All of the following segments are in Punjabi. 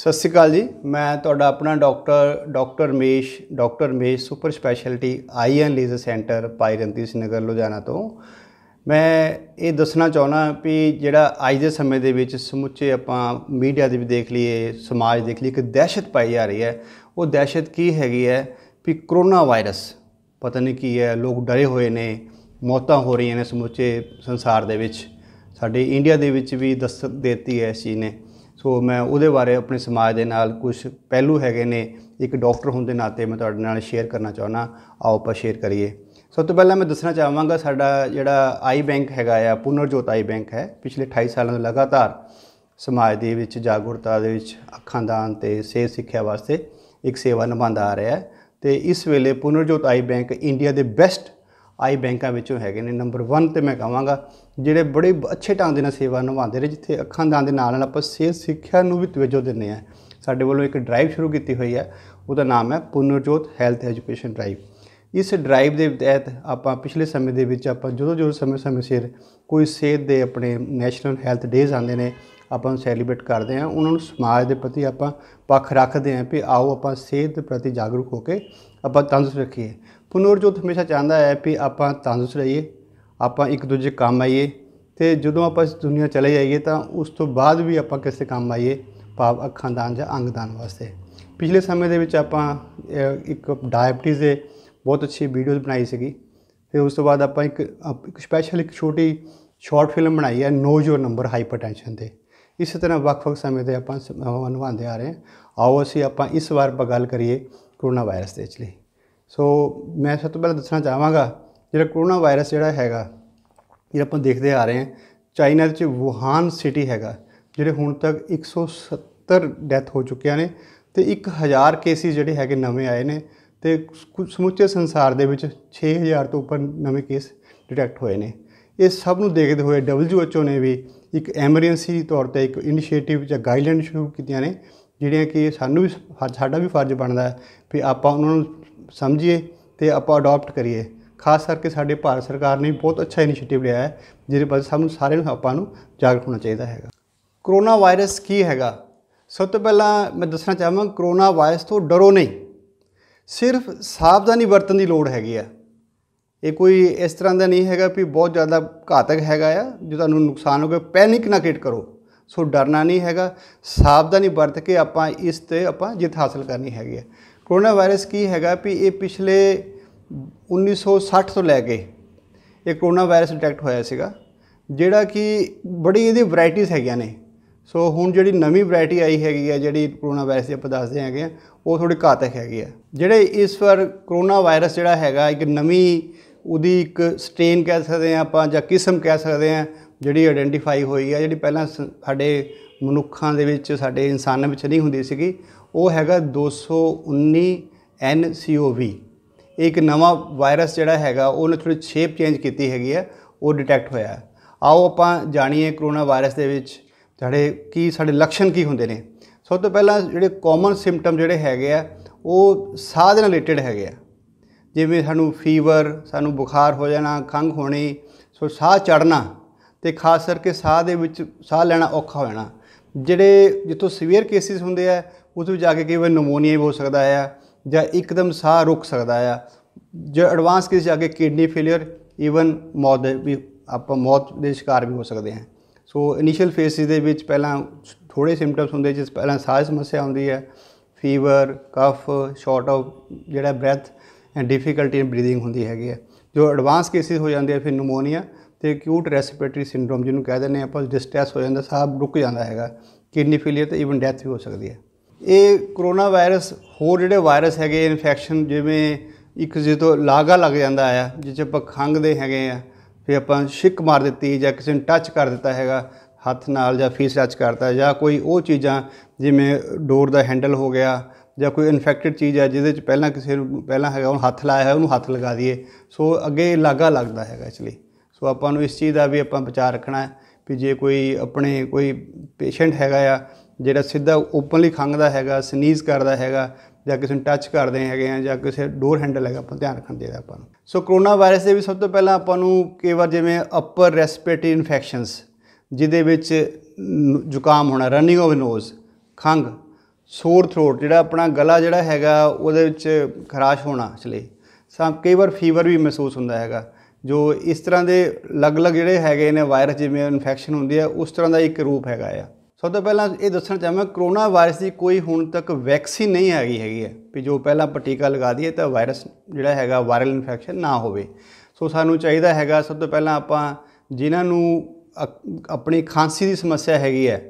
ਸਤਿ ਸ਼੍ਰੀ ਅਕਾਲ ਜੀ ਮੈਂ ਤੁਹਾਡਾ ਆਪਣਾ ਡਾਕਟਰ ਡਾਕਟਰ ਮੇਸ਼ ਡਾਕਟਰ ਮੇਸ਼ super speciality eye and laser centre ਪਾਇਰੰਤੀਸ ਨਗਰ ਲੁਧਿਆਣਾ ਤੋਂ ਮੈਂ ਇਹ ਦੱਸਣਾ ਚਾਹਣਾ ਵੀ ਜਿਹੜਾ ਅੱਜ ਦੇ ਸਮੇਂ ਦੇ ਵਿੱਚ ਸਮੁੱਚੇ ਆਪਾਂ ਮੀਡੀਆ ਦੇ ਵੀ ਦੇਖ ਲਈਏ ਸਮਾਜ ਦੇਖ ਲਈਏ ਕਿ ਦਹਿਸ਼ਤ ਪਾਈ ਜਾ ਰਹੀ ਹੈ ਉਹ ਦਹਿਸ਼ਤ ਕੀ ਹੈਗੀ ਹੈ ਵੀ ਕਰੋਨਾ ਵਾਇਰਸ ਪਤਾ ਨਹੀਂ ਕੀ ਹੈ ਲੋਕ ਡਰੇ ਹੋਏ ਨੇ ਮੌਤਾਂ ਹੋ ਰਹੀਆਂ ਨੇ ਸਮੁੱਚੇ ਸੰਸਾਰ ਦੇ ਵਿੱਚ ਸਾਡੇ ਇੰਡੀਆ ਦੇ ਵਿੱਚ ਵੀ ਦਸਤ ਦਿੱਤੀ ਹੈ ਇਸ ਚੀਜ਼ ਨੇ ਸੋ ਮੈਂ ਉਹਦੇ ਬਾਰੇ ਆਪਣੇ ਸਮਾਜ ਦੇ ਨਾਲ ਕੁਝ ਪਹਿਲੂ ਹੈਗੇ ਨੇ ਇੱਕ ਡਾਕਟਰ ਹੋਣ ਦੇ ਨਾਤੇ ਮੈਂ ਤੁਹਾਡੇ ਨਾਲ ਸ਼ੇਅਰ ਕਰਨਾ ਚਾਹਣਾ ਆਓ ਆਪਾਂ ਸ਼ੇਅਰ ਕਰੀਏ ਸਭ ਤੋਂ ਪਹਿਲਾਂ ਮੈਂ ਦੱਸਣਾ ਚਾਹਾਂਗਾ ਸਾਡਾ ਜਿਹੜਾ ਆਈ ਬੈਂਕ ਹੈਗਾ ਆ ਪੁਨਰਜੋਤ ਆਈ ਬੈਂਕ ਹੈ ਪਿਛਲੇ 28 ਸਾਲਾਂ ਤੋਂ ਲਗਾਤਾਰ ਸਮਾਜ ਦੇ ਵਿੱਚ ਜਾਗਰੂਕਤਾ ਦੇ ਵਿੱਚ ਅੱਖਾਂ ਦਾਨ ਤੇ ਸਿਹਤ ਸਿੱਖਿਆ ਵਾਸਤੇ ਇੱਕ ਸੇਵਾ ਨਿਭਾਉਂਦਾ ਆ ਰਿਹਾ ਹੈ ਤੇ ਇਸ ਵੇਲੇ ਪੁਨਰਜੋਤ ਆਈ ਬੈਂਕ ਇੰਡੀਆ ਦੇ ਬੈਸਟ ਆਈ ਬੈਂਕਾਂ ਵਿੱਚੋਂ ਹੈਗੇ ਨੇ ਨੰਬਰ 1 ਤੇ ਮੈਂ ਕਹਾਂਗਾ ਜਿਹੜੇ ਬੜੇ ਅੱਛੇ ਢੰਗ ਦੇ ਨਾਲ ਸੇਵਾ ਨਿਭਾਉਂਦੇ ਨੇ ਜਿੱਥੇ ਅੱਖਾਂ ਦਾਨ ਦੇ ਨਾਲ ਨਾਲ ਆਪਾਂ ਸਿਹਤ ਸਿੱਖਿਆ ਨੂੰ ਵੀ ਤਵੱਜੋ ਦਿੰਨੇ ਆ ਸਾਡੇ ਵੱਲੋਂ ਇੱਕ ਡਰਾਈਵ ਸ਼ੁਰੂ ਕੀਤੀ ਹੋਈ ਹੈ ਉਹਦਾ ਨਾਮ ਹੈ ਪੁਨਰਜੋਤ ਹੈਲਥ ਐਜੂਕੇਸ਼ਨ ਡਰਾਈਵ ਇਸ ਡਰਾਈਵ ਦੇ ਤਹਿਤ ਆਪਾਂ ਪਿਛਲੇ ਸਮੇਂ ਦੇ ਵਿੱਚ ਆਪਾਂ ਜਦੋਂ ਜਦੋਂ ਸਮੇਂ-ਸਮੇਂ ਸਿਰ ਕੋਈ ਸਿਹਤ ਦੇ ਆਪਣੇ ਨੈਸ਼ਨਲ ਹੈਲਥ ਡੇਜ਼ ਆਉਂਦੇ ਨੇ ਆਪਾਂ ਨੂੰ ਸੈਲੀਬ੍ਰੇਟ ਕਰਦੇ ਆ ਉਹਨਾਂ ਨੂੰ ਸਮਾਜ ਦੇ ਪ੍ਰਤੀ ਆਪਾਂ ਪੱਖ ਰੱਖਦੇ ਆ ਕਿ ਆਓ ਆਪਾਂ ਸਿਹਤ ਦੇ ਪ੍ਰਤੀ ਜਾਗਰੂਕ ਹੋ ਕੇ ਆਪਾਂ ਤੰਦਰੁਸਤ ਰੱਖੀਏ ਪੁਨਰਜੋਤ ਹਮੇਸ਼ਾ ਚਾਹੁੰਦਾ ਹੈ ਕਿ ਆਪਾਂ ਤੰਦਰੁਸਤ ਰਹੀਏ ਆਪਾਂ ਇੱਕ ਦੂਜੇ ਕੰਮ ਆਈਏ ਤੇ ਜਦੋਂ ਆਪਾਂ ਇਸ ਦੁਨੀਆ ਚਲੇ ਜਾਈਏ ਤਾਂ ਉਸ ਤੋਂ ਬਾਅਦ ਵੀ ਆਪਾਂ ਕਿਸੇ ਕੰਮ ਆਈਏ ਭਾਵ ਅੱਖਾਂ ਦਾਨ ਜਾਂ ਅੰਗ ਦਾਨ ਵਾਸਤੇ ਪਿਛਲੇ ਸਮੇਂ ਦੇ ਵਿੱਚ ਆਪਾਂ ਇੱਕ ਡਾਇਬਟੀਜ਼ ਦੇ ਬਹੁਤ ਅੱਛੀ ਵੀਡੀਓਜ਼ ਬਣਾਈ ਸੀਗੀ ਫਿਰ ਉਸ ਤੋਂ ਬਾਅਦ ਆਪਾਂ ਇੱਕ ਇੱਕ ਸਪੈਸ਼ਲ ਇੱਕ ਛੋਟੀ ਸ਼ਾਰਟ ਫਿਲਮ ਬਣਾਈ ਹੈ ਨੋ ਯੋਰ ਨੰਬਰ ਹਾਈਪਰਟੈਂਸ਼ਨ ਤੇ ਇਸੇ ਤਰ੍ਹਾਂ ਵੱਖ-ਵੱਖ ਸਮੇਂ ਤੇ ਆਪਾਂ ਦੇ ਆ ਰਹੇ ਹਾਂ ਆਓ ਅਸੀਂ ਆਪਾਂ ਇਸ ਵਾਰ ਬਗਲ ਕਰੀਏ ਕੋਰੋਨਾ ਵਾਇਰਸ ਦੇ ਚਲੇ ਸੋ ਮੈਂ ਸਭ ਤੋਂ ਪਹਿਲਾਂ ਦੱਸਣਾ ਚਾਹਾਂਗਾ ਜਿਹੜਾ ਕੋਰੋਨਾ ਵਾਇਰਸ ਜਿਹੜਾ ਹੈਗਾ ਜਿਹੜਾ ਆਪਾਂ ਦੇਖਦੇ ਆ ਰਹੇ ਹਾਂ ਚਾਈਨਾ ਵਿੱਚ ਵੁਹਾਨ ਸਿਟੀ ਹੈਗਾ ਜਿਹੜੇ ਹੁਣ ਤੱਕ 170 ਡੈਥ ਹੋ ਚੁੱਕਿਆ ਨੇ ਤੇ 1000 ਕੇਸਿਸ ਜਿਹੜੇ ਹੈਗੇ ਨਵੇਂ ਆਏ ਨੇ ਤੇ ਸਮੁੱਚੇ ਸੰਸਾਰ ਦੇ ਵਿੱਚ 6000 ਤੋਂ ਉੱਪਰ ਨਵੇਂ ਕੇਸ ਡਿਟੈਕਟ ਹੋਏ ਨੇ ਇਹ ਸਭ ਨੂੰ ਦੇਖਦੇ ਹੋਏ WHO ਨੇ ਵੀ ਇੱਕ ਐਮਰਜੈਂਸੀ ਤੌਰ ਤੇ ਇੱਕ ਇਨੀਸ਼ੀਏਟਿਵ ਜਾਂ ਗਾਈਡਲਾਈਨ ਸ਼ੁਰੂ ਕੀਤੀਆਂ ਨੇ ਜਿਹੜੀਆਂ ਕਿ ਸਾਨੂੰ ਵੀ ਸਾਡਾ ਵੀ ਫਰਜ਼ ਬਣਦਾ ਹੈ ਵੀ ਆਪਾਂ ਉਹਨਾਂ ਨੂੰ ਸਮਝੀਏ ਤੇ ਆਪਾਂ ਅਡਾਪਟ ਕਰੀਏ ਖਾਸ ਕਰਕੇ ਸਾਡੇ ਭਾਰਤ ਸਰਕਾਰ ਨੇ ਬਹੁਤ ਅੱਛਾ ਇਨੀਸ਼ੀਏਟਿਵ ਲਿਆ ਹੈ ਜਿਹਦੇ ਬਾਰੇ ਸਾਨੂੰ ਸਾਰਿਆਂ ਨੂੰ ਆਪਾਂ ਨੂੰ ਜਾਗਰੂਕ ਹੋਣਾ ਚਾਹੀਦਾ ਹੈਗਾ ਕਰੋਨਾ ਵਾਇਰਸ ਕੀ ਹੈਗਾ ਸਭ ਤੋਂ ਪਹਿਲਾਂ ਮੈਂ ਦੱਸਣਾ ਚਾਹਾਂਗਾ ਕਰੋਨਾ ਵਾਇਰਸ ਤੋਂ ਡਰੋ ਨਹੀਂ ਸਿਰਫ ਸਾਵਧਾਨੀ ਵਰਤਣ ਦੀ ਲੋੜ ਹੈਗੀ ਆ ਇਹ ਕੋਈ ਇਸ ਤਰ੍ਹਾਂ ਦਾ ਨਹੀਂ ਹੈਗਾ ਵੀ ਬਹੁਤ ਜ਼ਿਆਦਾ ਘਾਤਕ ਹੈਗਾ ਆ ਜੋ ਤੁਹਾਨੂੰ ਨੁਕਸਾਨ ਹੋਗਾ ਪੈਨਿਕ ਨਾ ਕ੍ਰੀਏਟ ਕਰੋ ਸੋ ਡਰਨਾ ਨਹੀਂ ਹੈਗਾ ਸਾਵਧਾਨੀ ਵਰਤ ਕੇ ਆਪਾਂ ਇਸ ਤੇ ਆਪਾਂ ਜਿੱਤ ਹਾਸਲ ਕਰਨੀ ਹੈਗੀ ਆ ਕੋਰੋਨਾ ਵਾਇਰਸ ਕੀ ਹੈਗਾ ਵੀ ਇਹ ਪਿਛਲੇ 1960 ਤੋਂ ਲੈ ਕੇ ਇਹ ਕੋਰੋਨਾ ਵਾਇਰਸ ਡਿਟੈਕਟ ਹੋਇਆ ਸੀਗਾ ਜਿਹੜਾ ਕਿ ਬੜੀ ਇਹਦੀ ਵੈਰਾਈਟੀਆਂ ਹੈਗੀਆਂ ਨੇ ਸੋ ਹੁਣ ਜਿਹੜੀ ਨਵੀਂ ਵੈਰਾਈਟੀ ਆਈ ਹੈਗੀ ਹੈ ਜਿਹੜੀ ਕੋਰੋਨਾ ਵਾਇਰਸ ਦੇ ਆਪਾਂ ਦੱਸਦੇ ਹੈਗੇ ਉਹ ਥੋੜੀ ਘਾਤਕ ਹੈਗੀ ਹੈ ਜਿਹੜੇ ਇਸ ਵਾਰ ਕੋਰੋਨਾ ਵਾਇਰਸ ਜਿਹੜਾ ਹੈਗਾ ਇੱਕ ਨਵੀਂ ਉਹਦੀ ਇੱਕ ਸਟ੍ਰੇਨ ਕਹਿ ਸਕਦੇ ਆ ਆਪਾਂ ਜਾਂ ਕਿਸਮ ਕਹਿ ਸਕਦੇ ਆ ਜਿਹੜੀ ਆਇਡੈਂਟੀਫਾਈ ਹੋਈ ਹੈ ਜਿਹੜੀ ਪਹਿਲਾਂ ਸਾਡੇ ਮਨੁੱਖਾਂ ਦੇ ਵਿੱਚ ਸਾਡੇ ਇਨਸਾਨਾਂ ਵਿੱਚ ਨਹੀਂ ਹੁੰਦੀ ਸੀਗੀ ਉਹ ਹੈਗਾ 219 NCOV ਇੱਕ ਨਵਾਂ ਵਾਇਰਸ ਜਿਹੜਾ ਹੈਗਾ ਉਹਨੇ ਥੋੜੀ ਸ਼ੇਪ ਚੇਂਜ ਕੀਤੀ ਹੈਗੀ ਹੈ ਉਹ ਡਿਟੈਕਟ ਹੋਇਆ ਆਓ ਆਪਾਂ ਜਾਣੀਏ ਕਰੋਨਾ ਵਾਇਰਸ ਦੇ ਵਿੱਚ ਜਿਹੜੇ ਕੀ ਸਾਡੇ ਲੱਛਣ ਕੀ ਹੁੰਦੇ ਨੇ ਸਭ ਤੋਂ ਪਹਿਲਾਂ ਜਿਹੜੇ ਕਾਮਨ ਸਿੰਪਟਮ ਜਿਹੜੇ ਹੈਗੇ ਆ ਉਹ ਸਾਹ ਦੇ ਨਾਲ ਰਿਲੇਟਡ ਹੈਗੇ ਆ ਜਿਵੇਂ ਸਾਨੂੰ ਫੀਵਰ ਸਾਨੂੰ ਬੁਖਾਰ ਹੋ ਜਾਣਾ ਖੰਘ ਹੋਣੀ ਸੋ ਸਾਹ ਚੜਨਾ ਤੇ ਖਾਸ ਕਰਕੇ ਸਾਹ ਦੇ ਵਿੱਚ ਸਾਹ ਲੈਣਾ ਔਖਾ ਹੋ ਜਾਣਾ ਜਿਹੜੇ ਜਿੱਥੋਂ ਸਵੀਅਰ ਕੇਸਿਸ ਹੁੰਦੇ ਆ ਉਸ ਵਿੱਚ ਜਾ ਕੇ ਕਈ ਵਾਰ ਨਮੋਨੀਆ ਵੀ ਹੋ ਸਕਦਾ ਆ ਜਾਂ ਇੱਕਦਮ ਸਾਹ ਰੁਕ ਸਕਦਾ ਆ ਜੇ ਐਡਵਾਂਸ ਕੇਸ ਜਾ ਕੇ ਕਿਡਨੀ ਫੇਲਿਅਰ ਇਵਨ ਮੌਤ ਵੀ ਆਪਾਂ ਮੌਤ ਦੇ ਸ਼ਿਕਾਰ ਵੀ ਹੋ ਸਕਦੇ ਹਾਂ ਸੋ ਇਨੀਸ਼ੀਅਲ ਫੇਸਿਸ ਦੇ ਵਿੱਚ ਪਹਿਲਾਂ ਥੋੜੇ ਸਿੰਪਟਮਸ ਹੁੰਦੇ ਜਿਸ ਪਹਿਲਾਂ ਸਾਹ ਸਮੱਸਿਆ ਆਉਂਦੀ ਹੈ ਫੀਵਰ ਕਫ ਸ਼ਾਰਟ ਆਫ ਜਿਹੜਾ breath and difficulty in breathing ਹੁੰਦੀ ਹੈਗੀ ਹੈ ਜੋ ਐਡਵਾਂਸ ਕੇਸਿਸ ਹੋ ਜਾਂਦੇ ਆ ਫਿਰ ਨਮੋਨੀਆ ਤੇ ਕਿਊਟ ਰੈਸਪੀਰੇਟਰੀ ਸਿੰਡਰੋਮ ਜਿਹਨੂੰ ਕਹਿ ਦਿੰਦੇ ਆਪਾਂ ਡਿਸਟ੍ਰੈਸ ਹੋ ਜਾਂਦਾ ਸਾਹ ਰੁਕ ਜਾਂਦਾ ਹੈਗਾ ਕਿਡਨੀ ਫੇਲਿਅਰ ਤੇ ਇਵਨ ਡੈਥ ਵੀ ਹੋ ਸਕਦੀ ਹੈ ਇਹ ਕਰੋਨਾ ਵਾਇਰਸ ਹੋਰ ਜਿਹੜੇ ਵਾਇਰਸ ਹੈਗੇ ਇਨਫੈਕਸ਼ਨ ਜਿਵੇਂ ਇੱਕ ਜਦੋਂ ਲਾਗਾ ਲੱਗ ਜਾਂਦਾ ਆ ਜਿੱਚ ਆਪਾਂ ਖੰਗਦੇ ਹੈਗੇ ਆ ਫਿਰ ਆਪਾਂ ਛਿੱਕ ਮਾਰ ਦਿੱਤੀ ਜਾਂ ਕਿਸੇ ਨੂੰ ਟੱਚ ਕਰ ਦਿੱਤਾ ਹੈਗਾ ਹੱਥ ਨਾਲ ਜਾਂ ਫੇਸ ਟੱਚ ਕਰਤਾ ਜਾਂ ਕੋਈ ਉਹ ਚੀਜ਼ਾਂ ਜਿਵੇਂ ਡੋਰ ਦਾ ਹੈਂਡਲ ਹੋ ਗਿਆ ਜਾਂ ਕੋਈ ਇਨਫੈਕਟਡ ਚੀਜ਼ ਹੈ ਜਿਹਦੇ ਚ ਪਹਿਲਾਂ ਕਿਸੇ ਨੂੰ ਪਹਿਲਾਂ ਹੈਗਾ ਉਹਨੂੰ ਹੱਥ ਲਾਇਆ ਹੈ ਉਹਨੂੰ ਹੱਥ ਲਗਾ ਦਈਏ ਸੋ ਅੱਗੇ ਲਾਗਾ ਲੱਗਦਾ ਹੈਗਾ ਐਕਚੁਅਲੀ ਸੋ ਆਪਾਂ ਨੂੰ ਇਸ ਚੀਜ਼ ਦਾ ਵੀ ਆਪਾਂ ਵਿਚਾਰ ਰੱਖਣਾ ਹੈ ਵੀ ਜੇ ਕੋਈ ਆਪਣੇ ਕੋਈ ਪੇਸ਼ੈਂਟ ਹੈਗਾ ਆ ਜਿਹੜਾ ਸਿੱਧਾ ਓਪਨਲੀ ਖੰਗਦਾ ਹੈਗਾ ਸਨੀਜ਼ ਕਰਦਾ ਹੈਗਾ ਜਾਂ ਕਿਸੇ ਨੂੰ ਟੱਚ ਕਰਦੇ ਹੈਗੇ ਆ ਜਾਂ ਕਿਸੇ ਡੋਰ ਹੈਂਡਲ ਹੈਗਾ ਆਪਾਂ ਧਿਆਨ ਰੱਖਣ ਚਾਹੀਦਾ ਆਪਾਂ ਨੂੰ ਸੋ ਕਰੋਨਾ ਵਾਇਰਸ ਦੇ ਵੀ ਸਭ ਤੋਂ ਪਹਿਲਾਂ ਆਪਾਂ ਨੂੰ ਕਈ ਵਾਰ ਜਿਵੇਂ ਅਪਰ ਰੈਸਪੀਰੇਟਰੀ ਇਨਫੈਕਸ਼ਨਸ ਜਿਹਦੇ ਵਿੱਚ ਜ਼ੁਕਾਮ ਹੋਣਾ ਰਨਿੰਗ ਆਫ ਨੋਜ਼ ਖੰਗ ਸੋਰ ਥਰੋਟ ਜਿਹੜਾ ਆਪਣਾ ਗਲਾ ਜਿਹੜਾ ਹੈਗਾ ਉਹਦੇ ਵਿੱਚ ਖਰਾਸ਼ ਹੋਣਾ ਚਲੇ ਸਾਂ ਕਈ ਵਾਰ ਫੀਵਰ ਵੀ ਮਹਿਸੂਸ ਹੁੰਦਾ ਹੈਗਾ ਜੋ ਇਸ ਤਰ੍ਹਾਂ ਦੇ ਅਲੱਗ-ਅਲੱਗ ਜਿਹੜੇ ਹੈਗੇ ਨੇ ਵਾਇਰਸ ਜਿਵੇਂ ਇਨਫੈਕਸ਼ਨ ਹੁੰਦੀ ਹੈ ਉਸ ਤਰ੍ਹਾਂ ਦਾ ਇੱਕ ਰੂਪ ਹੈਗਾ ਆ ਸਭ ਤੋਂ ਪਹਿਲਾਂ ਇਹ ਦੱਸਣਾ ਚਾਹਾਂ ਕਰੋਨਾ ਵਾਇਰਸ ਦੀ ਕੋਈ ਹੁਣ ਤੱਕ ਵੈਕਸੀਨ ਨਹੀਂ ਹੈਗੀ ਹੈਗੀ ਹੈ ਵੀ ਜੋ ਪਹਿਲਾਂ ਪਟੀਕਾ ਲਗਾ ਦਈਏ ਤਾਂ ਵਾਇਰਸ ਜਿਹੜਾ ਹੈਗਾ ਵਾਇਰਲ ਇਨਫੈਕਸ਼ਨ ਨਾ ਹੋਵੇ ਸੋ ਸਾਨੂੰ ਚਾਹੀਦਾ ਹੈਗਾ ਸਭ ਤੋਂ ਪਹਿਲਾਂ ਆਪਾਂ ਜਿਨ੍ਹਾਂ ਨੂੰ ਆਪਣੀ ਖਾਂਸੀ ਦੀ ਸਮੱਸਿਆ ਹੈਗੀ ਹੈ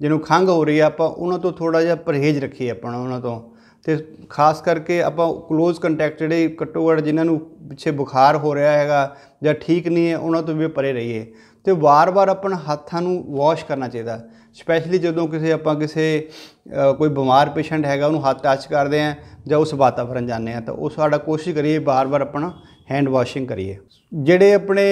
ਜਿਹਨੂੰ ਖੰਘ ਹੋ ਰਹੀ ਹੈ ਆਪਾਂ ਉਹਨਾਂ ਤੋਂ ਥੋੜਾ ਜਿਹਾ ਪਰਹੇਜ਼ ਰੱਖੀਏ ਆਪਣਾ ਉਹਨਾਂ ਤੋਂ ਤੇ ਖਾਸ ਕਰਕੇ ਆਪਾਂ ক্লোਜ਼ ਕੰਟੈਕਟ ਜਿਹੜੇ ਕਟੋੜ ਜਿਨ੍ਹਾਂ ਨੂੰ ਪਿੱਛੇ ਬੁਖਾਰ ਹੋ ਰਿਹਾ ਹੈਗਾ ਜਾਂ ਠੀਕ ਨਹੀਂ ਹੈ ਉਹਨਾਂ ਤੋਂ ਵੀ ਪਰੇ ਰਹੀਏ ਤੇ ਵਾਰ-ਵਾਰ ਆਪਣਾ ਹੱਥਾਂ ਨੂੰ ਵਾਸ਼ ਕਰਨਾ ਚਾਹੀਦਾ ਸਪੈਸ਼ਲੀ ਜਦੋਂ ਕਿਸੇ ਆਪਾਂ ਕਿਸੇ ਕੋਈ ਬਿਮਾਰ ਪੇਸ਼ੈਂਟ ਹੈਗਾ ਉਹਨੂੰ ਹੱਥ ਟੱਚ ਕਰਦੇ ਆ ਜਾਂ ਉਸ ਵਾਤਾਵਰਨ ਜਾਂਦੇ ਆ ਤਾਂ ਉਹ ਸਾਡਾ ਕੋਸ਼ਿਸ਼ ਕਰੀਏ ਬਾਰ-ਬਾਰ ਆਪਣਾ ਹੈਂਡ ਵਾਸ਼ਿੰਗ ਕਰੀਏ ਜਿਹੜੇ ਆਪਣੇ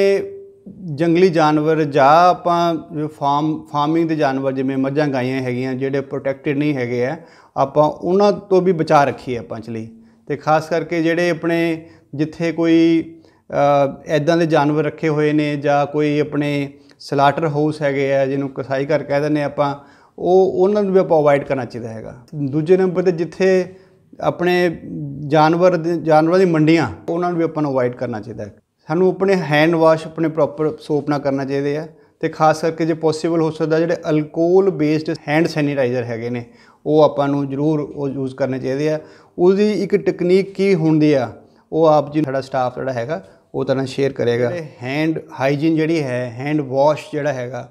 ਜੰਗਲੀ ਜਾਨਵਰ ਜਾਂ ਆਪਾਂ ਜੋ ਫਾਰਮ ਫਾਰਮਿੰਗ ਦੇ ਜਾਨਵਰ ਜਿਵੇਂ ਮੱਝਾਂ ਗਾਈਆਂ ਹੈਗੀਆਂ ਜਿਹੜੇ ਪ੍ਰੋਟੈਕਟਡ ਨਹੀਂ ਹੈਗੇ ਆ ਆਪਾਂ ਉਹਨਾਂ ਤੋਂ ਵੀ ਬਚਾ ਰੱਖੀਏ ਆਪਾਂ ਚ ਲਈ ਤੇ ਖਾਸ ਕਰਕੇ ਜਿਹੜੇ ਆਪਣੇ ਜਿੱਥੇ ਕੋਈ ਐਦਾਂ ਦੇ ਜਾਨਵਰ ਰੱਖੇ ਹੋਏ ਨੇ ਜਾਂ ਕੋਈ ਆਪਣੇ ਸਲਾਟਰ ਹਾਊਸ ਹੈਗੇ ਆ ਜਿਹਨੂੰ ਕਸਾਈ ਘਰ ਕਹਿ ਦਿੰਦੇ ਆਪਾਂ ਉਹ ਉਹਨਾਂ ਨੂੰ ਵੀ ਆਪਾਂ ਅਵਾਇਡ ਕਰਨਾ ਚਾਹੀਦਾ ਹੈਗਾ ਦੂਜੇ ਨੰਬਰ ਤੇ ਜਿੱਥੇ ਆਪਣੇ ਜਾਨਵਰ ਜਾਨਵਰਾਂ ਦੀ ਮੰਡੀਆਂ ਉਹਨਾਂ ਨੂੰ ਵੀ ਆਪਾਂ ਨੂੰ ਅਵਾਇਡ ਕਰਨਾ ਚਾਹੀਦਾ ਹੈ ਸਾਨੂੰ ਆਪਣੇ ਹੈਂਡ ਵਾਸ਼ ਆਪਣੇ ਪ੍ਰੋਪਰ ਸੋਪ ਨਾਲ ਕਰਨਾ ਚਾਹੀਦੇ ਆ ਤੇ ਖਾਸ ਕਰਕੇ ਜੇ ਪੋਸੀਬਲ ਹੋ ਸਕਦਾ ਜਿਹੜੇ ਅਲਕੋਹਲ ਬੇਸਡ ਹੈਂਡ ਸੈਨੀਟਾਈਜ਼ਰ ਹੈਗੇ ਨੇ ਉਹ ਆਪਾਂ ਨੂੰ ਜ਼ਰੂਰ ਉਹ ਯੂਜ਼ ਕਰਨੇ ਚਾਹੀਦੇ ਆ ਉਹਦੀ ਇੱਕ ਟੈਕਨੀਕ ਕੀ ਹੁੰਦੀ ਆ ਉਹ ਆਪ ਜੀ ਸਾਡਾ ਸਟਾਫ ਜਿਹੜਾ ਹੈਗਾ ਉਹ ਤਰ੍ਹਾਂ ਸ਼ੇਅਰ ਕਰੇਗਾ ਹੈਂਡ ਹਾਈਜੀਨ ਜਿਹੜੀ ਹੈ ਹੈਂਡ ਵਾਸ਼ ਜਿਹੜਾ ਹੈਗਾ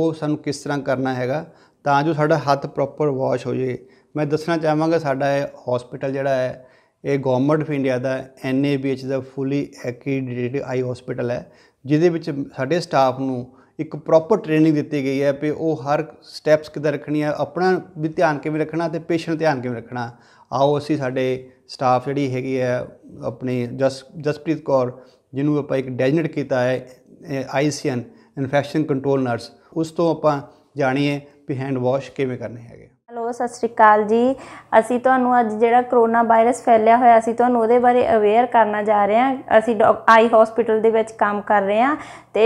ਉਹ ਸਾਨੂੰ ਕਿਸ ਤਰ੍ਹਾਂ ਕਰਨਾ ਹੈਗਾ ਤਾਂ ਜੋ ਸਾਡਾ ਹੱਥ ਪ੍ਰੋਪਰ ਵਾਸ਼ ਹੋ ਜੇ ਮੈਂ ਦੱਸਣਾ ਚਾਹਾਂਗਾ ਸਾਡਾ ਇਹ ਹਸਪੀਟਲ ਜਿਹੜਾ ਹੈ ਇਹ ਗਵਰਨਮੈਂਟ ਆਫ ਇੰਡੀਆ ਦਾ ਐਨਏਬੀਐਚ ਦਾ ਫੁੱਲੀ ਐਕ੍ਰੀਡਿਟਡ ਆਈ ਹਸਪੀਟਲ ਹੈ ਜਿਹਦੇ ਵਿੱਚ ਸਾਡੇ ਸਟਾਫ ਨੂੰ ਇੱਕ ਪ੍ਰੋਪਰ ਟ੍ਰੇਨਿੰਗ ਦਿੱਤੀ ਗਈ ਹੈ ਕਿ ਉਹ ਹਰ ਸਟੈਪਸ ਕਿਦਾਂ ਰੱਖਣੀ ਹੈ ਆਪਣਾ ਵੀ ਧਿਆਨ ਕਿਵੇਂ ਰੱਖਣਾ ਤੇ ਪੇਸ਼ੈਂਟ ਧਿਆਨ ਕਿਵੇਂ ਰੱਖਣਾ ਆਓ ਅਸੀਂ ਸਾਡੇ ਸਟਾਫ ਜਿਹੜੀ ਹੈਗੀ ਹੈ ਆਪਣੀ ਜਸ ਜਸਪ੍ਰੀਤ ਕੌਰ ਜਿਹਨੂੰ ਆਪਾਂ ਇੱਕ ਡੈਜਨੇਟ ਕੀਤਾ ਹੈ ਆਈਸੀਐਨ ਇਨਫੈਕਸ਼ਨ ਕੰਟਰੋਲ ਨਰਸ ਉਸ ਤੋਂ ਆਪਾਂ ਜਾਣੀਏ ਵੀ ਹੈਂਡ ਵਾਸ਼ ਕਿਵੇਂ ਕਰਨੇ ਹੈਗੇ ਸਤਿ ਸ਼੍ਰੀ ਅਕਾਲ ਜੀ ਅਸੀਂ ਤੁਹਾਨੂੰ ਅੱਜ ਜਿਹੜਾ ਕਰੋਨਾ ਵਾਇਰਸ ਫੈਲਿਆ ਹੋਇਆ ਅਸੀਂ ਤੁਹਾਨੂੰ ਉਹਦੇ ਬਾਰੇ ਅਵੇਅਰ ਕਰਨਾ ਜਾ ਰਹੇ ਹਾਂ ਅਸੀਂ ਆਈ ਹਸਪੀਟਲ ਦੇ ਵਿੱਚ ਕੰਮ ਕਰ ਰਹੇ ਹਾਂ ਤੇ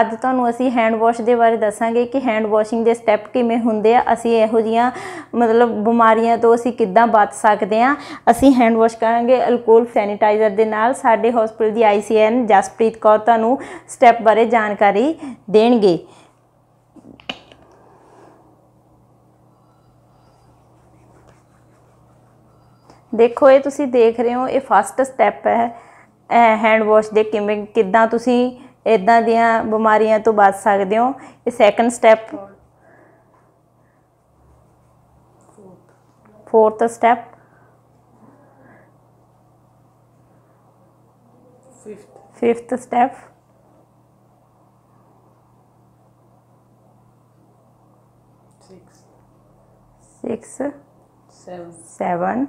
ਅੱਜ ਤੁਹਾਨੂੰ ਅਸੀਂ ਹੈਂਡ ਵਾਸ਼ ਦੇ ਬਾਰੇ ਦੱਸਾਂਗੇ ਕਿ ਹੈਂਡ ਵਾਸ਼ਿੰਗ ਦੇ ਸਟੈਪ ਕਿਵੇਂ ਹੁੰਦੇ ਆ ਅਸੀਂ ਇਹੋ ਜੀਆਂ ਮਤਲਬ ਬਿਮਾਰੀਆਂ ਤੋਂ ਅਸੀਂ ਕਿੱਦਾਂ ਬਚ ਸਕਦੇ ਆ ਅਸੀਂ ਹੈਂਡ ਵਾਸ਼ ਕਰਾਂਗੇ ਅਲਕੋਹਲ ਸੈਨੀਟਾਈਜ਼ਰ ਦੇ ਨਾਲ ਸਾਡੇ ਹਸਪੀਟਲ ਦੀ ਆਈਸੀਐਨ ਜਸਪ੍ਰੀਤ ਕੌਰ ਤੁਹਾਨੂੰ ਸਟੈਪ ਬਾਰੇ ਜਾਣਕਾਰੀ ਦੇਣਗੇ ਦੇਖੋ ਇਹ ਤੁਸੀਂ ਦੇਖ ਰਹੇ ਹੋ ਇਹ ਫਸਟ ਸਟੈਪ ਹੈ ਹੈਂਡ ਵਾਸ਼ ਦੇ ਕਿਵੇਂ ਕਿੱਦਾਂ ਤੁਸੀਂ ਇਦਾਂ ਦੀਆਂ ਬਿਮਾਰੀਆਂ ਤੋਂ ਬਚ ਸਕਦੇ ਹੋ ਇਹ second step fourth step fifth step six seven seven,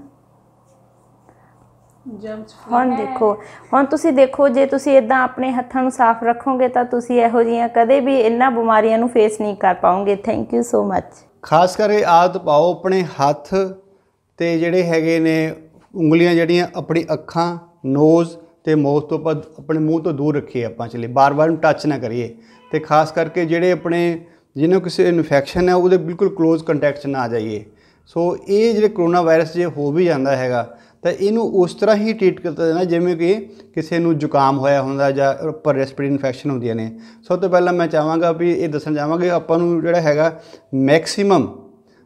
ਹੁਣ ਦੇਖੋ ਹੁਣ ਤੁਸੀਂ ਦੇਖੋ ਜੇ ਤੁਸੀਂ ਇਦਾਂ ਆਪਣੇ ਹੱਥਾਂ ਨੂੰ ਸਾਫ਼ ਰੱਖੋਗੇ ਤਾਂ ਤੁਸੀਂ ਇਹੋ ਜੀਆਂ ਕਦੇ ਵੀ ਇੰਨਾ ਬਿਮਾਰੀਆਂ ਨੂੰ ਫੇਸ ਨਹੀਂ ਕਰ ਪਾਉਂਗੇ ਥੈਂਕ ਯੂ ਸੋ ਮੱਚ ਖਾਸ ਕਰਕੇ ਆਦਤ ਪਾਓ ਆਪਣੇ ਹੱਥ ਤੇ ਜਿਹੜੇ ਹੈਗੇ ਨੇ ਉਂਗਲੀਆਂ ਜਿਹੜੀਆਂ ਆਪਣੀ ਅੱਖਾਂ ਨੋਜ਼ ਤੇ ਮੂੰਹ ਤੋਂ ਆਪਣੇ ਮੂੰਹ ਤੋਂ ਦੂਰ ਰੱਖੀਏ ਆਪਾਂ ਚਲੇ ਬਾਰ-ਬਾਰ ਟੱਚ ਨਾ ਕਰੀਏ ਤੇ ਖਾਸ ਕਰਕੇ ਜਿਹੜੇ ਆਪਣੇ ਜਿਹਨੂੰ ਕਿਸੇ ਇਨਫੈਕਸ਼ਨ ਹੈ ਉਹਦੇ ਬਿਲਕੁਲ ক্লোਜ਼ ਕੰਟੈਕਟ 'ਚ ਨਾ ਆ ਜਾਈਏ ਸੋ ਇਹ ਜਿਹੜੇ ਕਰੋਨਾ ਵਾਇਰਸ ਜੇ ਹੋ ਵੀ ਜਾਂਦਾ ਹੈਗਾ ਤਾਂ ਇਹਨੂੰ ਉਸ ਤਰ੍ਹਾਂ ਹੀ ਟ੍ਰੀਟ ਕਰਤਾ ਦੇਣਾ ਜਿਵੇਂ ਕਿ ਕਿਸੇ ਨੂੰ ਜ਼ੁਕਾਮ ਹੋਇਆ ਹੁੰਦਾ ਜਾਂ ਉੱਪਰ ਰੈਸਪੀਰੇਟਰੀ ਇਨਫੈਕਸ਼ਨ ਹੁੰਦੀਆਂ ਨੇ ਸਭ ਤੋਂ ਪਹਿਲਾਂ ਮੈਂ ਚਾਹਾਂਗਾ ਵੀ ਇਹ ਦੱਸਣਾ ਚਾਹਾਂਗਾ ਆਪਾਂ ਨੂੰ ਜਿਹੜਾ ਹੈਗਾ ਮੈਕਸਿਮਮ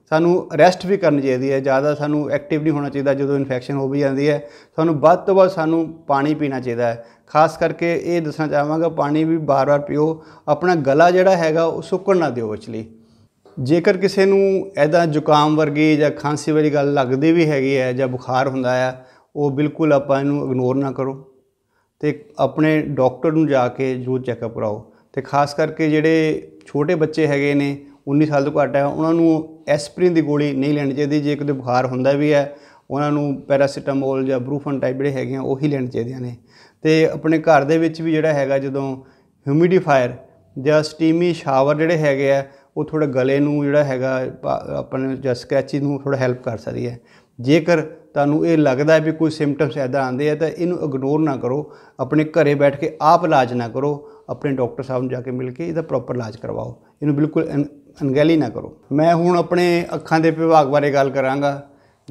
ਸਾਨੂੰ ਰੈਸਟ ਵੀ ਕਰਨੀ ਚਾਹੀਦੀ ਹੈ ਜ਼ਿਆਦਾ ਸਾਨੂੰ ਐਕਟਿਵ ਨਹੀਂ ਹੋਣਾ ਚਾਹੀਦਾ ਜਦੋਂ ਇਨਫੈਕਸ਼ਨ ਹੋ ਵੀ ਜਾਂਦੀ ਹੈ ਸਾਨੂੰ ਵੱਧ ਤੋਂ ਵੱਧ ਸਾਨੂੰ ਪਾਣੀ ਪੀਣਾ ਚਾਹੀਦਾ ਹੈ ਖਾਸ ਕਰਕੇ ਇਹ ਦੱਸਣਾ ਚਾਹਾਂਗਾ ਪਾਣੀ ਵੀ ਬਾਰ-ਬਾਰ ਪੀਓ ਆਪਣਾ ਗਲਾ ਜਿਹੜਾ ਹੈਗਾ ਉਹ ਸੁੱਕਣ ਨਾ ਦਿਓ ਵਿਚਲੀ ਜੇਕਰ ਕਿਸੇ ਨੂੰ ਐਦਾ ਜ਼ੁਕਾਮ ਵਰਗੀ ਜਾਂ ਖਾਂਸੀ ਵਾਲੀ ਗੱਲ ਲੱਗਦੀ ਵੀ ਹੈਗੀ ਹੈ ਜਾਂ ਬੁਖਾਰ ਹੁੰਦਾ ਹੈ ਉਹ ਬਿਲਕੁਲ ਆਪਾਂ ਇਹਨੂੰ ਇਗਨੋਰ ਨਾ ਕਰੋ ਤੇ ਆਪਣੇ ਡਾਕਟਰ ਨੂੰ ਜਾ ਕੇ ਜੋ ਚੈੱਕਅਪ ਕਰਾਓ ਤੇ ਖਾਸ ਕਰਕੇ ਜਿਹੜੇ ਛੋਟੇ ਬੱਚੇ ਹੈਗੇ ਨੇ 19 ਸਾਲ ਤੋਂ ਘੱਟ ਹੈ ਉਹਨਾਂ ਨੂੰ ਐਸਪਰੀਨ ਦੀ ਗੋਲੀ ਨਹੀਂ ਲੈਣੀ ਚਾਹੀਦੀ ਜੇ ਕਿਤੇ ਬੁਖਾਰ ਹੁੰਦਾ ਵੀ ਹੈ ਉਹਨਾਂ ਨੂੰ ਪੈਰਾਸੀਟਾਮੋਲ ਜਾਂ ਬਰੂਫਨ ਟਾਈਪ ਜਿਹੜੇ ਹੈਗੇ ਆ ਉਹੀ ਲੈਣੇ ਚਾਹੀਦੇ ਨੇ ਤੇ ਆਪਣੇ ਘਰ ਦੇ ਵਿੱਚ ਵੀ ਜਿਹੜਾ ਹੈਗਾ ਜਦੋਂ ਹਿਊਮਿਡੀਫਾਇਰ ਜਾਂ ਸਟੀਮੀ ਸ਼ਾਵਰ ਜਿਹੜੇ ਹੈਗੇ ਆ ਉਹ ਥੋੜਾ ਗਲੇ ਨੂੰ ਜਿਹੜਾ ਹੈਗਾ ਆਪਣੇ ਜਸ ਸਕ੍ਰੈਚੀ ਨੂੰ ਥੋੜਾ ਹੈਲਪ ਕਰ ਸਕਦੀ ਹੈ ਜੇਕਰ ਤੁਹਾਨੂੰ ਇਹ ਲੱਗਦਾ ਹੈ ਵੀ ਕੋਈ ਸਿੰਪਟਮਸ ਐਦਾਂ ਆਉਂਦੇ ਆ ਤਾਂ ਇਹਨੂੰ ਇਗਨੋਰ ਨਾ ਕਰੋ ਆਪਣੇ ਘਰੇ ਬੈਠ ਕੇ ਆਪ ਇਲਾਜ ਨਾ ਕਰੋ ਆਪਣੇ ਡਾਕਟਰ ਸਾਹਿਬ ਨੂੰ ਜਾ ਕੇ ਮਿਲ ਕੇ ਇਹਦਾ ਪ੍ਰੋਪਰ ਇਲਾਜ ਕਰਵਾਓ ਇਹਨੂੰ ਬਿਲਕੁਲ ਅੰਗੈਲੀ ਨਾ ਕਰੋ ਮੈਂ ਹੁਣ ਆਪਣੇ ਅੱਖਾਂ ਦੇ ਵਿਭਾਗ ਬਾਰੇ ਗੱਲ ਕਰਾਂਗਾ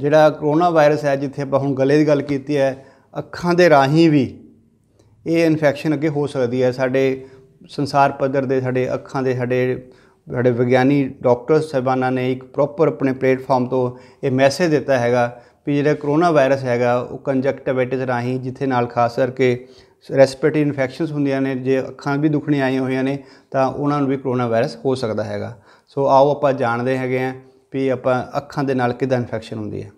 ਜਿਹੜਾ ਕਰੋਨਾ ਵਾਇਰਸ ਹੈ ਜਿੱਥੇ ਆਪਾਂ ਹੁਣ ਗਲੇ ਦੀ ਗੱਲ ਕੀਤੀ ਹੈ ਅੱਖਾਂ ਦੇ ਰਾਹੀਂ ਵੀ ਇਹ ਇਨਫੈਕਸ਼ਨ ਅੱਗੇ ਹੋ ਸਕਦੀ ਹੈ ਸਾਡੇ ਸੰਸਾਰ ਪੱਧਰ ਦੇ ਸਾਡੇ ਅੱਖਾਂ ਦੇ ਸਾਡੇ ਸਾਡੇ ਵਿਗਿਆਨੀ ਡਾਕਟਰ ਸਹਿਬਾਨਾ ਨੇ ਇੱਕ ਪ੍ਰੋਪਰ ਆਪਣੇ ਪਲੇਟਫਾਰਮ ਤੋਂ ਇਹ ਮੈਸੇਜ ਦਿੱਤਾ ਹੈਗਾ ਵੀ ਜਿਹੜਾ ਕਰੋਨਾ ਵਾਇਰਸ ਹੈਗਾ ਉਹ ਕੰਜੈਕਟਿਵਾਈਟਿਸ ਰਾਹੀਂ ਜਿੱਥੇ ਨਾਲ ਖਾਸ ਕਰਕੇ ਰੈਸਪੀਰੇਟਰੀ ਇਨਫੈਕਸ਼ਨਸ ਹੁੰਦੀਆਂ ਨੇ ਜੇ ਅੱਖਾਂ ਵੀ ਦੁਖਣੀਆਂ ਆਈਆਂ ਹੋਈਆਂ ਨੇ ਤਾਂ ਉਹਨਾਂ ਨੂੰ ਵੀ ਕਰੋਨਾ ਵਾਇਰਸ ਹੋ ਸਕਦਾ ਹੈਗਾ ਸੋ ਆਓ ਆਪਾਂ ਜਾਣਦੇ ਹੈਗੇ ਆਂ ਵੀ ਆਪਾਂ ਅੱਖਾਂ ਦੇ ਨਾਲ ਕਿਦਾਂ ਇਨਫੈਕਸ਼ਨ ਹੁੰਦੀ ਹੈ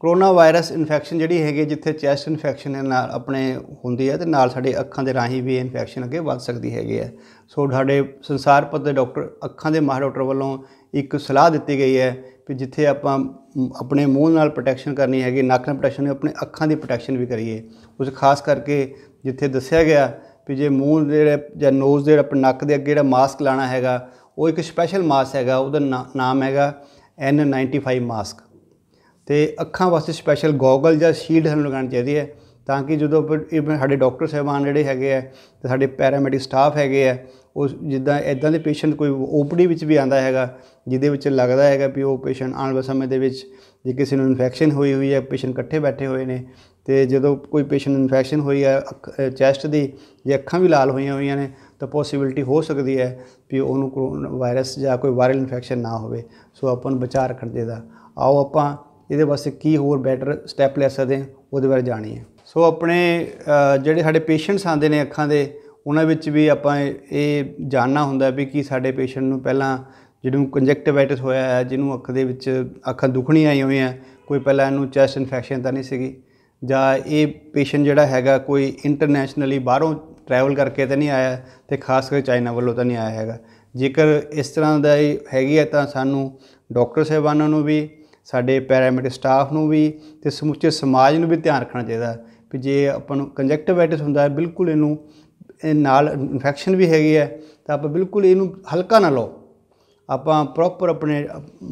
ਕਰੋਨਾ ਵਾਇਰਸ ਇਨਫੈਕਸ਼ਨ ਜਿਹੜੀ ਹੈਗੀ ਜਿੱਥੇ ਚੈਸਟ ਇਨਫੈਕਸ਼ਨ ਦੇ ਨਾਲ ਆਪਣੇ ਹੁੰਦੀ ਹੈ ਤੇ ਨਾਲ ਸਾਡੇ ਅੱਖਾਂ ਦੇ ਰਾਹੀਂ ਵੀ ਇਨਫੈਕਸ਼ਨ ਅੱਗੇ ਵੱਧ ਸਕਦੀ ਹੈਗੀ ਹੈ ਸੋ ਸਾਡੇ ਸੰਸਾਰ ਪੱਧਰ ਦੇ ਡਾਕਟਰ ਅੱਖਾਂ ਦੇ ਮਾਹਰ ਡਾਕਟਰ ਵੱਲੋਂ ਇੱਕ ਸਲਾਹ ਦਿੱਤੀ ਗਈ ਹੈ ਕਿ ਜਿੱਥੇ ਆਪਾਂ ਆਪਣੇ ਮੂੰਹ ਨਾਲ ਪ੍ਰੋਟੈਕਸ਼ਨ ਕਰਨੀ ਹੈਗੀ ਨੱਕ ਨਾਲ ਪ੍ਰੋਟੈਕਸ਼ਨ ਆਪਣੇ ਅੱਖਾਂ ਦੀ ਪ੍ਰੋਟੈਕਸ਼ਨ ਵੀ ਕਰੀਏ ਉਸ ਖਾਸ ਕਰਕੇ ਜਿੱਥੇ ਦੱਸਿਆ ਗਿਆ ਕਿ ਜੇ ਮੂੰਹ ਦੇ ਜਾਂ ਨੋਜ਼ ਦੇ ਆਪਣੇ ਨੱਕ ਦੇ ਅੱਗੇ ਜਿਹੜਾ ਮਾਸਕ ਲਾਣਾ ਹੈਗਾ ਉਹ ਇੱਕ ਸਪੈਸ਼ਲ ਮਾਸਕ ਹੈਗਾ ਉਹਦਾ ਨਾਮ ਹੈਗਾ N95 ਮਾਸਕ ਤੇ ਅੱਖਾਂ ਵਾਸਤੇ ਸਪੈਸ਼ਲ ਗੋਗਲ ਜਾਂ ਸ਼ੀਲਡ ਹਨ ਲਗਾਉਣੀ ਚਾਹੀਦੀ ਹੈ ਤਾਂ ਕਿ ਜਦੋਂ ਸਾਡੇ ਡਾਕਟਰ ਸਾਹਿਬਾਨ ਜਿਹੜੇ ਹੈਗੇ ਆ ਤੇ ਸਾਡੇ ਪੈਰਾਮੈਡਿਕ ਸਟਾਫ ਹੈਗੇ ਆ ਉਹ ਜਿੱਦਾਂ ਇਦਾਂ ਦੇ ਪੇਸ਼ੈਂਟ ਕੋਈ ਓਪੀਡੀ ਵਿੱਚ ਵੀ ਆਂਦਾ ਹੈਗਾ ਜਿਹਦੇ ਵਿੱਚ ਲੱਗਦਾ ਹੈਗਾ ਵੀ ਉਹ ਪੇਸ਼ੈਂਟ ਆਉਣ ਵਾਲੇ ਸਮੇਂ ਦੇ ਵਿੱਚ ਜੇ ਕਿਸੇ ਨੂੰ ਇਨਫੈਕਸ਼ਨ ਹੋਈ ਹੋਈ ਹੈ ਪੇਸ਼ੈਂਟ ਇਕੱਠੇ ਬੈਠੇ ਹੋਏ ਨੇ ਤੇ ਜਦੋਂ ਕੋਈ ਪੇਸ਼ੈਂਟ ਇਨਫੈਕਸ਼ਨ ਹੋਈ ਹੈ ਚੈਸਟ ਦੀ ਜਾਂ ਅੱਖਾਂ ਵੀ ਲਾਲ ਹੋਈਆਂ ਹੋਈਆਂ ਨੇ ਤਾਂ ਪੋਸਿਬਿਲਟੀ ਹੋ ਸਕਦੀ ਹੈ ਵੀ ਉਹਨੂੰ ਵਾਇਰਸ ਜਾਂ ਕੋਈ ਵਾਇਰਲ ਇਨਫੈਕਸ਼ਨ ਨਾ ਹੋਵੇ ਸੋ ਆਪਾਂ ਨੂੰ ਕਰਦੇ ਰੱਖਣ ਆਓ ਆਪਾਂ ਇਹਦੇ ਵਾਸਤੇ ਕੀ ਹੋਰ ਬੈਟਰ ਸਟੈਪ ਲੈ ਸਕਦੇ ਹਾਂ ਉਹਦੇ ਬਾਰੇ ਜਾਣੀ ਹੈ ਸੋ ਆਪਣੇ ਜਿਹੜੇ ਸਾਡੇ ਪੇਸ਼ੈਂਟਸ ਆਉਂਦੇ ਨੇ ਅੱਖਾਂ ਦੇ ਉਹਨਾਂ ਵਿੱਚ ਵੀ ਆਪਾਂ ਇਹ ਜਾਣਨਾ ਹੁੰਦਾ ਵੀ ਕੀ ਸਾਡੇ ਪੇਸ਼ੈਂਟ ਨੂੰ ਪਹਿਲਾਂ ਜਿਹਨੂੰ ਕੰਜੈਕਟਿਵਾਈਟਿਸ ਹੋਇਆ ਹੈ ਜਿਹਨੂੰ ਅੱਖ ਦੇ ਵਿੱਚ ਅੱਖਾਂ ਦੁਖਣੀ ਆਈ ਹੋਈਆਂ ਕੋਈ ਪਹਿਲਾਂ ਇਹਨੂੰ ਚੈਸਟ ਇਨਫੈਕਸ਼ਨ ਤਾਂ ਨਹੀਂ ਸੀਗੀ ਜਾਂ ਇਹ ਪੇਸ਼ੈਂਟ ਜਿਹੜਾ ਹੈਗਾ ਕੋਈ ਇੰਟਰਨੈਸ਼ਨਲੀ ਬਾਹਰੋਂ ਟਰੈਵਲ ਕਰਕੇ ਤਾਂ ਨਹੀਂ ਆਇਆ ਤੇ ਖਾਸ ਕਰਕੇ ਚਾਈਨਾ ਵੱਲੋਂ ਤਾਂ ਨਹੀਂ ਆਇਆ ਹੈਗਾ ਜੇਕਰ ਇਸ ਤਰ੍ਹਾਂ ਦਾ ਹੈਗੀ ਹੈ ਤਾਂ ਸਾਨੂੰ ਡਾਕਟਰ ਸਹਿਬਾਨਾਂ ਨੂੰ ਵੀ ਸਾਡੇ ਪੈਰਾਮੈਡਿਕ ਸਟਾਫ ਨੂੰ ਵੀ ਤੇ ਸਮੁੱਚੇ ਸਮਾਜ ਨੂੰ ਵੀ ਧਿਆਨ ਰੱਖਣਾ ਚਾਹੀਦਾ ਵੀ ਜੇ ਆਪਾਂ ਨੂੰ ਕੰਜੈਕਟਿਵਾਈਟਿਸ ਹੁੰਦਾ ਹੈ ਬਿਲਕੁਲ ਇਹਨੂੰ ਇਹ ਨਾਲ ਇਨਫੈਕਸ਼ਨ ਵੀ ਹੈਗੀ ਹੈ ਤਾਂ ਆਪਾਂ ਬਿਲਕੁਲ ਇਹਨੂੰ ਹਲਕਾ ਨਾ ਲਓ ਆਪਾਂ ਪ੍ਰੋਪਰ ਆਪਣੇ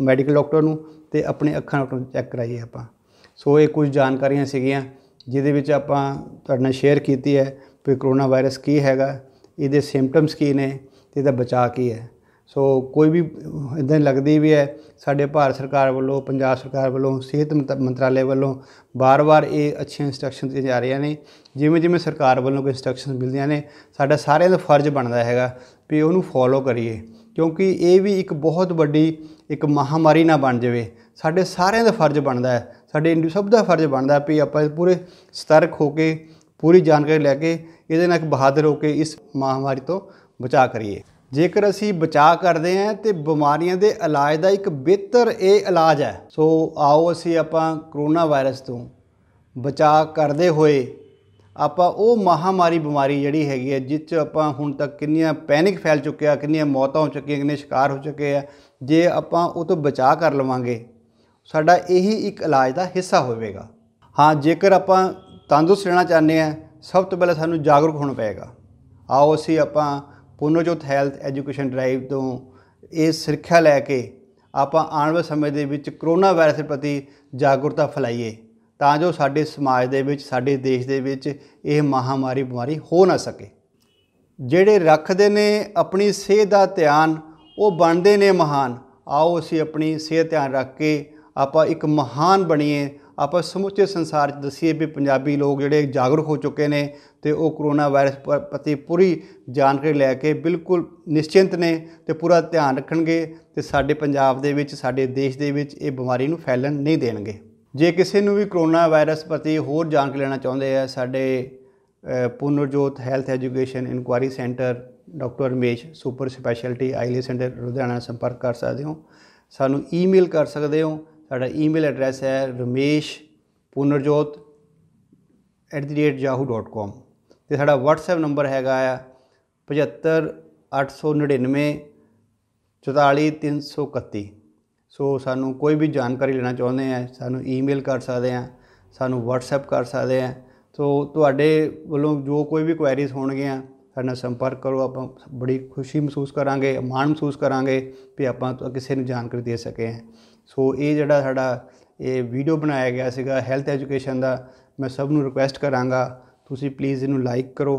ਮੈਡੀਕਲ ਡਾਕਟਰ ਨੂੰ ਤੇ ਆਪਣੇ ਅੱਖਾਂ ਨੂੰ ਚੈੱਕ ਕਰਾਈਏ ਆਪਾਂ ਸੋ ਇਹ ਕੁਝ ਜਾਣਕਾਰੀਆਂ ਸੀਗੀਆਂ ਜਿਹਦੇ ਵਿੱਚ ਆਪਾਂ ਤੁਹਾਡੇ ਨਾਲ ਸ਼ੇਅਰ ਕੀਤੀ ਹੈ ਵੀ ਕਰੋਨਾ ਵਾਇਰਸ ਕੀ ਹੈਗਾ ਇਹਦੇ ਸਿੰਪਟਮਸ ਕੀ ਨੇ ਤੇ ਇਹਦਾ ਬਚਾਅ ਕੀ ਹੈ ਸੋ ਕੋਈ ਵੀ ਇਦਾਂ ਲੱਗਦੀ ਵੀ ਹੈ ਸਾਡੇ ਭਾਰਤ ਸਰਕਾਰ ਵੱਲੋਂ ਪੰਜਾਬ ਸਰਕਾਰ ਵੱਲੋਂ ਸਿਹਤ ਮੰਤਰਾਲੇ ਵੱਲੋਂ ਬਾਰ-ਬਾਰ ਇਹ ਅੱਛੀਆਂ ਇਨਸਟਰਕਸ਼ਨ ਦਿੱਤੀਆਂ ਜਾ ਰਹੀਆਂ ਨੇ ਜਿਵੇਂ ਜਿਵੇਂ ਸਰਕਾਰ ਵੱਲੋਂ ਕੋਈ ਇਨਸਟਰਕਸ਼ਨ ਮਿਲਦੀਆਂ ਨੇ ਸਾਡਾ ਸਾਰਿਆਂ ਦਾ ਫਰਜ਼ ਬਣਦਾ ਹੈਗਾ ਵੀ ਉਹਨੂੰ ਫੋਲੋ ਕਰੀਏ ਕਿਉਂਕਿ ਇਹ ਵੀ ਇੱਕ ਬਹੁਤ ਵੱਡੀ ਇੱਕ ਮਹਾਮਾਰੀ ਨਾ ਬਣ ਜਾਵੇ ਸਾਡੇ ਸਾਰਿਆਂ ਦਾ ਫਰਜ਼ ਬਣਦਾ ਹੈ ਸਾਡੇ ਸਭ ਦਾ ਫਰਜ਼ ਬਣਦਾ ਵੀ ਆਪਾਂ ਪੂਰੇ ਸਤਰਕ ਹੋ ਕੇ ਪੂਰੀ ਜਾਣਕਾਰੀ ਲੈ ਕੇ ਇਹਦੇ ਨਾਲ ਇੱਕ ਬਹਾਦਰ ਹੋ ਕੇ ਇਸ ਮਹਾਮਾਰੀ ਤੋਂ ਬਚਾ ਕਰੀਏ ਜੇਕਰ ਅਸੀਂ ਬਚਾਅ ਕਰਦੇ ਹਾਂ ਤੇ ਬਿਮਾਰੀਆਂ ਦੇ ਇਲਾਜ ਦਾ ਇੱਕ ਬਿਹਤਰ ਇਹ ਇਲਾਜ ਹੈ ਸੋ ਆਓ ਅਸੀਂ ਆਪਾਂ ਕਰੋਨਾ ਵਾਇਰਸ ਤੋਂ ਬਚਾਅ ਕਰਦੇ ਹੋਏ ਆਪਾਂ ਉਹ ਮਹਾਮਾਰੀ ਬਿਮਾਰੀ ਜਿਹੜੀ ਹੈਗੀ ਹੈ ਜਿਸ 'ਚ ਆਪਾਂ ਹੁਣ ਤੱਕ ਕਿੰਨੀਆਂ ਪੈਨਿਕ ਫੈਲ ਚੁੱਕਿਆ ਕਿੰਨੀਆਂ ਮੌਤਾਂ ਹੋ ਚੁੱਕੀਆਂ ਕਿੰਨੇ ਸ਼ਿਕਾਰ ਹੋ ਚੁੱਕੇ ਆ ਜੇ ਆਪਾਂ ਉਹ ਤੋਂ ਬਚਾਅ ਕਰ ਲਵਾਂਗੇ ਸਾਡਾ ਇਹੀ ਇੱਕ ਇਲਾਜ ਦਾ ਹਿੱਸਾ ਹੋਵੇਗਾ ਹਾਂ ਜੇਕਰ ਆਪਾਂ ਤੰਦਰੁਸਤ ਰਹਿਣਾ ਚਾਹੁੰਦੇ ਆ ਸਭ ਤੋਂ ਪਹਿਲਾਂ ਸਾਨੂੰ ਜਾਗਰੂਕ ਹੋਣਾ ਪਏਗਾ ਆਓ ਅਸੀਂ ਆਪਾਂ ਪੁਨਰਜੋਤ ਹੈਲਥ ਐਜੂਕੇਸ਼ਨ ਡਰਾਈਵ ਤੋਂ ਇਹ ਸਿੱਖਿਆ ਲੈ ਕੇ ਆਪਾਂ ਆਉਣ ਵਾਲੇ ਸਮੇਂ ਦੇ ਵਿੱਚ ਕਰੋਨਾ ਵਾਇਰਸ ਪ੍ਰਤੀ ਜਾਗਰੂਕਤਾ ਫੈਲਾਈਏ ਤਾਂ ਜੋ ਸਾਡੇ ਸਮਾਜ ਦੇ ਵਿੱਚ ਸਾਡੇ ਦੇਸ਼ ਦੇ ਵਿੱਚ ਇਹ ਮਹਾਮਾਰੀ ਬਿਮਾਰੀ ਹੋ ਨਾ ਸਕੇ ਜਿਹੜੇ ਰੱਖਦੇ ਨੇ ਆਪਣੀ ਸਿਹਤ ਦਾ ਧਿਆਨ ਉਹ ਬਣਦੇ ਨੇ ਮਹਾਨ ਆਓ ਅਸੀਂ ਆਪਣੀ ਸਿਹਤ ਧਿਆਨ ਰੱਖ ਕੇ ਆਪਾਂ ਇੱਕ ਮਹਾਨ ਬਣੀਏ ਆਪਾਂ ਸਮੁੱਚੇ ਸੰਸਾਰ 'ਚ ਦਸੀਏ ਵੀ ਪੰਜਾਬੀ ਲੋਕ ਜਿਹੜੇ ਜਾਗਰੂਕ ਹੋ ਚੁੱਕੇ ਨੇ ਤੇ ਉਹ ਕਰੋਨਾ ਵਾਇਰਸ ਪ੍ਰਤੀ ਪੂਰੀ ਜਾਣਕਾਰੀ ਲੈ ਕੇ ਬਿਲਕੁਲ ਨਿਸ਼ਚਿੰਤ ਨੇ ਤੇ ਪੂਰਾ ਧਿਆਨ ਰੱਖਣਗੇ ਤੇ ਸਾਡੇ ਪੰਜਾਬ ਦੇ ਵਿੱਚ ਸਾਡੇ ਦੇਸ਼ ਦੇ ਵਿੱਚ ਇਹ ਬਿਮਾਰੀ ਨੂੰ ਫੈਲਣ ਨਹੀਂ ਦੇਣਗੇ ਜੇ ਕਿਸੇ ਨੂੰ ਵੀ ਕਰੋਨਾ ਵਾਇਰਸ ਪ੍ਰਤੀ ਹੋਰ ਜਾਣਕਾਰੀ ਲੈਣਾ ਚਾਹੁੰਦੇ ਆ ਸਾਡੇ Punarjot health education inquiry centre doctor Ramesh super speciality ਆਈਲੇ ਸੈਂਟਰ ਲੁਧਿਆਣਾ ਸੰਪਰਕ ਕਰ ਸਕਦੇ ਹੋ ਸਾਨੂੰ ਈਮੇਲ ਕਰ ਸਕਦੇ ਹੋ ਸਾਡਾ ਈਮੇਲ ਐਡਰੈਸ ਹੈ ramesh.punarjot@yahoo.com ਤੇ ਸਾਡਾ WhatsApp ਨੰਬਰ ਹੈਗਾ ਆ 75899 44331 ਸੋ ਸਾਨੂੰ ਕੋਈ ਵੀ ਜਾਣਕਾਰੀ ਲੈਣਾ ਚਾਹੁੰਦੇ ਆ ਸਾਨੂੰ ਈਮੇਲ ਕਰ ਸਕਦੇ ਆ ਸਾਨੂੰ WhatsApp ਕਰ ਸਕਦੇ ਆ ਸੋ ਤੁਹਾਡੇ ਵੱਲੋਂ ਜੋ ਕੋਈ ਵੀ ਕੁਐਰੀਜ਼ ਹੋਣਗੀਆਂ ਸਾਡੇ ਨਾਲ ਸੰਪਰਕ ਕਰੋ ਆਪਾਂ ਬੜੀ ਖੁਸ਼ੀ ਮਹਿਸੂਸ ਕਰਾਂਗੇ ਮਾਣ ਮਹਿਸੂਸ ਕਰਾਂਗੇ ਕਿ ਆਪਾਂ ਕਿਸੇ ਨੂੰ ਜਾਣਕਾਰੀ ਦੇ ਸਕੇ ਆ ਸੋ ਇਹ ਜਿਹੜਾ ਸਾਡਾ ਇਹ ਵੀਡੀਓ ਬਣਾਇਆ ਗਿਆ ਸੀਗਾ ਹੈਲਥ ਐਜੂਕੇਸ਼ਨ ਦਾ ਮੈਂ ਸਭ ਨੂੰ ਰਿਕੁਐਸਟ ਕਰਾਂਗਾ ਤੁਸੀਂ ਪਲੀਜ਼ ਇਹਨੂੰ ਲਾਈਕ ਕਰੋ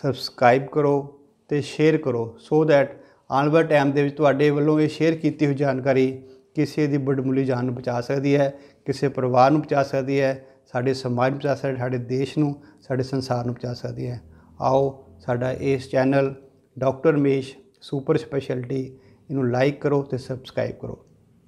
ਸਬਸਕ੍ਰਾਈਬ ਕਰੋ ਤੇ ਸ਼ੇਅਰ ਕਰੋ ਸੋ ਥੈਟ ਆਲਵਰ ਟਾਈਮ ਦੇ ਵਿੱਚ ਤੁਹਾਡੇ ਵੱਲੋਂ ਇਹ ਸ਼ੇਅਰ ਕੀਤੀ ਹੋਈ ਜਾਣਕਾਰੀ ਕਿਸੇ ਦੀ ਬੜਮੁੱਲੀ ਜਾਨ ਨੂੰ ਬਚਾ ਸਕਦੀ ਹੈ ਕਿਸੇ ਪਰਿਵਾਰ ਨੂੰ ਬਚਾ ਸਕਦੀ ਹੈ ਸਾਡੇ ਸਮਾਜ ਨੂੰ ਬਚਾ ਸਕਦੀ ਹੈ ਸਾਡੇ ਦੇਸ਼ ਨੂੰ ਸਾਡੇ ਸੰਸਾਰ ਨੂੰ ਬਚਾ ਸਕਦੀ ਹੈ ਆਓ ਸਾਡਾ ਇਸ ਚੈਨਲ ਡਾਕਟਰ ਮੇਸ਼ ਸੁਪਰ ਸਪੈਸ਼ਲਟੀ ਇਹਨੂੰ ਲਾਈਕ ਕਰੋ ਤੇ ਸਬਸਕ੍ਰਾਈਬ ਕਰੋ